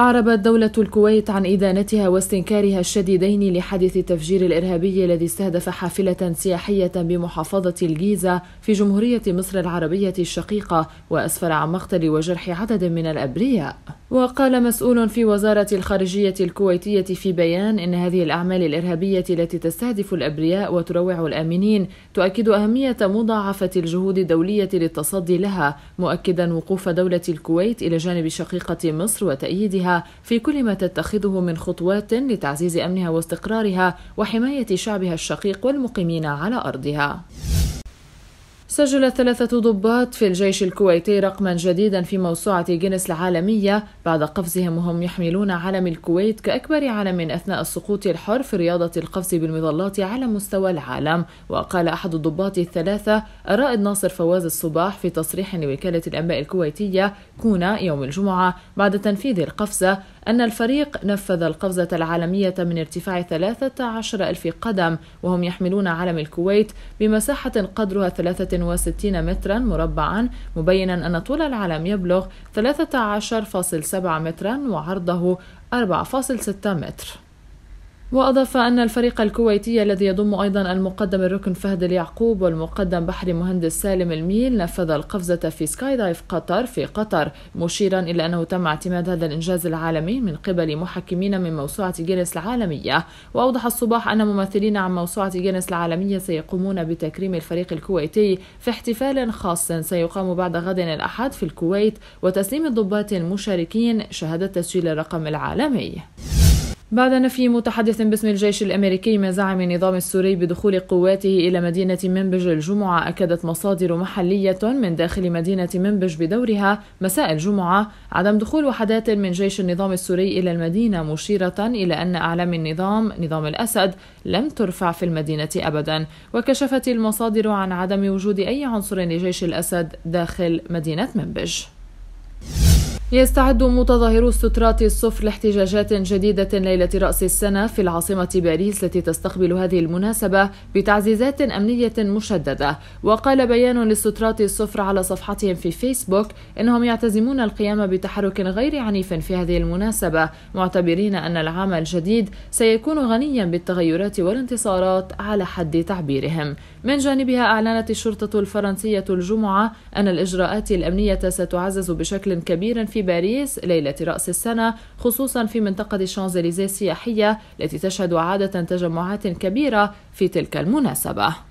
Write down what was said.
أعربت دولة الكويت عن إدانتها واستنكارها الشديدين لحادث التفجير الإرهابي الذي استهدف حافلة سياحية بمحافظة الجيزة في جمهورية مصر العربية الشقيقة وأسفر عن مقتل وجرح عدد من الأبرياء. وقال مسؤول في وزارة الخارجية الكويتية في بيان إن هذه الأعمال الإرهابية التي تستهدف الأبرياء وتروع الآمنين تؤكد أهمية مضاعفة الجهود الدولية للتصدي لها، مؤكدا وقوف دولة الكويت إلى جانب شقيقة مصر وتأييدها في كل ما تتخذه من خطوات لتعزيز أمنها واستقرارها وحماية شعبها الشقيق والمقيمين على أرضها سجل ثلاثة ضباط في الجيش الكويتي رقما جديدا في موسوعة جينيس العالمية بعد قفزهم وهم يحملون علم الكويت كأكبر علم أثناء السقوط الحر في رياضة القفز بالمظلات على مستوى العالم وقال أحد الضباط الثلاثة الرائد ناصر فواز الصباح في تصريح لوكالة الأنباء الكويتية كونا يوم الجمعة بعد تنفيذ القفزة أن الفريق نفذ القفزة العالمية من ارتفاع 13 ألف قدم وهم يحملون علم الكويت بمساحة قدرها 63 مترا مربعا مبينا أن طول العلم يبلغ 13.7 مترا وعرضه 4.6 متر وأضاف أن الفريق الكويتي الذي يضم أيضا المقدم الركن فهد اليعقوب والمقدم بحري مهندس سالم الميل نفذ القفزة في سكاي دايف قطر في قطر مشيرا إلى أنه تم اعتماد هذا الإنجاز العالمي من قبل محكمين من موسوعة جينيس العالمية وأوضح الصباح أن ممثلين عن موسوعة جينيس العالمية سيقومون بتكريم الفريق الكويتي في احتفال خاص سيقام بعد غد الأحد في الكويت وتسليم الضباط المشاركين شهادة تسجيل الرقم العالمي بعد نفي متحدث باسم الجيش الأمريكي من زعم النظام السوري بدخول قواته إلى مدينة منبج الجمعة أكدت مصادر محلية من داخل مدينة منبج بدورها مساء الجمعة عدم دخول وحدات من جيش النظام السوري إلى المدينة مشيرة إلى أن أعلام النظام نظام الأسد لم ترفع في المدينة أبدا وكشفت المصادر عن عدم وجود أي عنصر لجيش الأسد داخل مدينة منبج يستعد متظاهرو السترات الصفر لاحتجاجات جديدة ليلة رأس السنة في العاصمة باريس التي تستقبل هذه المناسبة بتعزيزات أمنية مشددة وقال بيان للسترات الصفر على صفحتهم في فيسبوك إنهم يعتزمون القيام بتحرك غير عنيف في هذه المناسبة معتبرين أن العام الجديد سيكون غنيا بالتغيرات والانتصارات على حد تعبيرهم من جانبها أعلنت الشرطة الفرنسية الجمعة أن الإجراءات الأمنية ستعزز بشكل كبير في في باريس ليلة رأس السنة خصوصا في منطقة الشانزليزيه السياحية التي تشهد عادة تجمعات كبيرة في تلك المناسبة